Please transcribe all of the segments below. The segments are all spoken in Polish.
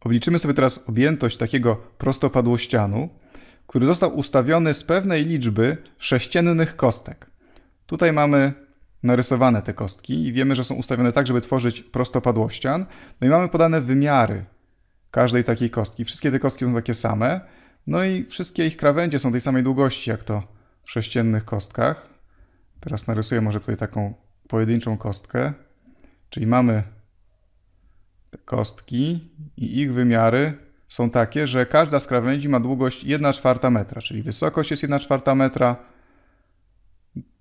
Obliczymy sobie teraz objętość takiego prostopadłościanu, który został ustawiony z pewnej liczby sześciennych kostek. Tutaj mamy narysowane te kostki i wiemy, że są ustawione tak, żeby tworzyć prostopadłościan. No i mamy podane wymiary każdej takiej kostki. Wszystkie te kostki są takie same. No i wszystkie ich krawędzie są tej samej długości, jak to w sześciennych kostkach. Teraz narysuję może tutaj taką pojedynczą kostkę. Czyli mamy kostki i ich wymiary są takie, że każda z krawędzi ma długość 1 czwarta metra, czyli wysokość jest 1 czwarta metra,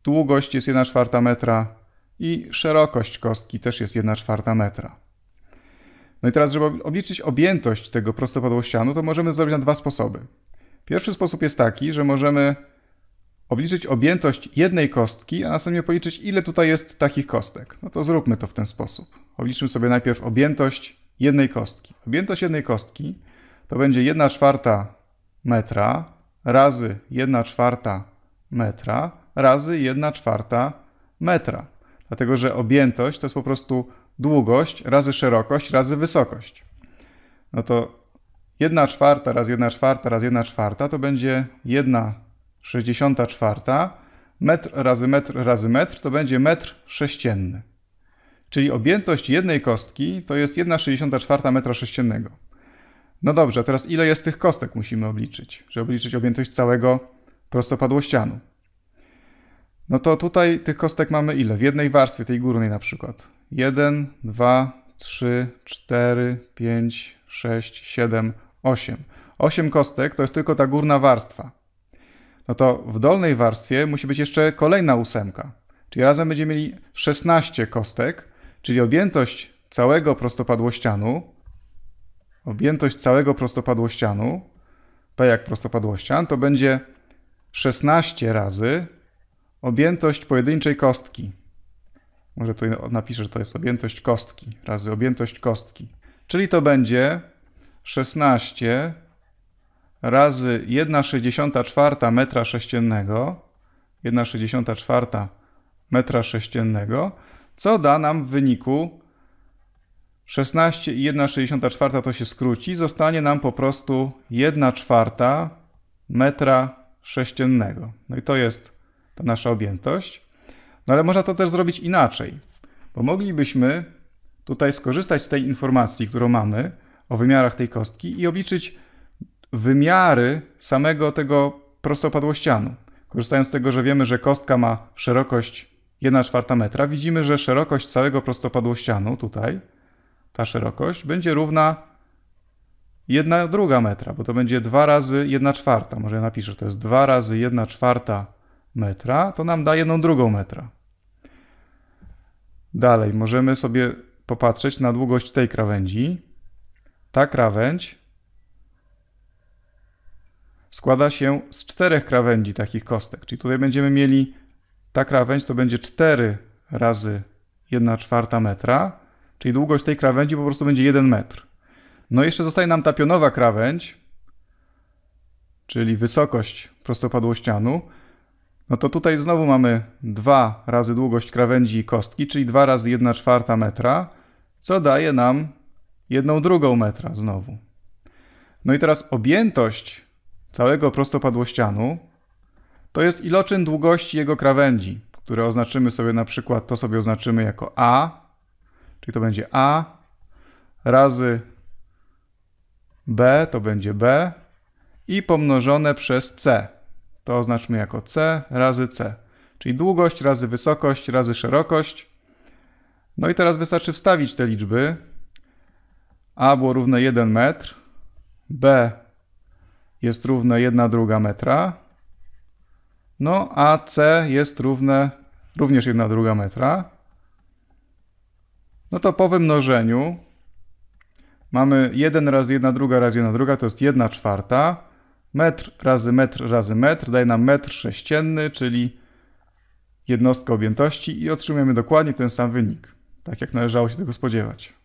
długość jest 1 czwarta metra i szerokość kostki też jest 1 czwarta metra. No i teraz, żeby obliczyć objętość tego prostopadłościanu, to możemy zrobić na dwa sposoby. Pierwszy sposób jest taki, że możemy obliczyć objętość jednej kostki, a następnie policzyć, ile tutaj jest takich kostek. No to zróbmy to w ten sposób. Obliczmy sobie najpierw objętość jednej kostki. Objętość jednej kostki to będzie 1 czwarta metra razy 1 czwarta metra razy 1 czwarta metra. Dlatego, że objętość to jest po prostu długość razy szerokość razy wysokość. No to 1 czwarta razy 1 czwarta razy 1 czwarta to będzie 1 czwarta metr razy metr razy metr to będzie metr sześcienny. Czyli objętość jednej kostki to jest 1,64 m3. No dobrze, a teraz ile jest tych kostek musimy obliczyć, żeby obliczyć objętość całego prostopadłościanu? No to tutaj tych kostek mamy ile? W jednej warstwie, tej górnej na przykład. 1, 2, 3, 4, 5, 6, 7, 8. 8 kostek to jest tylko ta górna warstwa. No to w dolnej warstwie musi być jeszcze kolejna ósemka. Czyli razem będziemy mieli 16 kostek, Czyli objętość całego prostopadłościanu, objętość całego prostopadłościanu, P jak prostopadłościan, to będzie 16 razy objętość pojedynczej kostki. Może tu napiszę, że to jest objętość kostki, razy objętość kostki. Czyli to będzie 16 razy 1,64 metra sześciennego, 1,64 metra sześciennego, co da nam w wyniku 16 i to się skróci, zostanie nam po prostu 1 czwarta metra sześciennego. No i to jest ta nasza objętość. No ale można to też zrobić inaczej, bo moglibyśmy tutaj skorzystać z tej informacji, którą mamy o wymiarach tej kostki i obliczyć wymiary samego tego prostopadłościanu. Korzystając z tego, że wiemy, że kostka ma szerokość 1,4 czwarta metra, widzimy, że szerokość całego prostopadłościanu tutaj, ta szerokość, będzie równa 1,2 druga metra, bo to będzie 2 razy 1 czwarta. Może ja napiszę, to jest 2 razy 1 czwarta metra, to nam da 1,2 drugą metra. Dalej, możemy sobie popatrzeć na długość tej krawędzi. Ta krawędź składa się z czterech krawędzi takich kostek, czyli tutaj będziemy mieli ta krawędź to będzie 4 razy 1 czwarta metra, czyli długość tej krawędzi po prostu będzie 1 metr. No i jeszcze zostaje nam ta pionowa krawędź, czyli wysokość prostopadłościanu. No to tutaj znowu mamy 2 razy długość krawędzi i kostki, czyli 2 razy 1 czwarta metra, co daje nam 1 drugą metra znowu. No i teraz objętość całego prostopadłościanu, to jest iloczyn długości jego krawędzi, które oznaczymy sobie na przykład, to sobie oznaczymy jako A, czyli to będzie A razy B, to będzie B i pomnożone przez C. To oznaczmy jako C razy C, czyli długość razy wysokość razy szerokość. No i teraz wystarczy wstawić te liczby. A było równe 1 metr, B jest równe 1 druga metra, no a C jest równe również 1 druga metra. No to po wymnożeniu mamy 1 razy 1 druga razy 1 druga to jest 1 czwarta. Metr razy metr razy metr daje nam metr sześcienny, czyli jednostkę objętości i otrzymujemy dokładnie ten sam wynik, tak jak należało się tego spodziewać.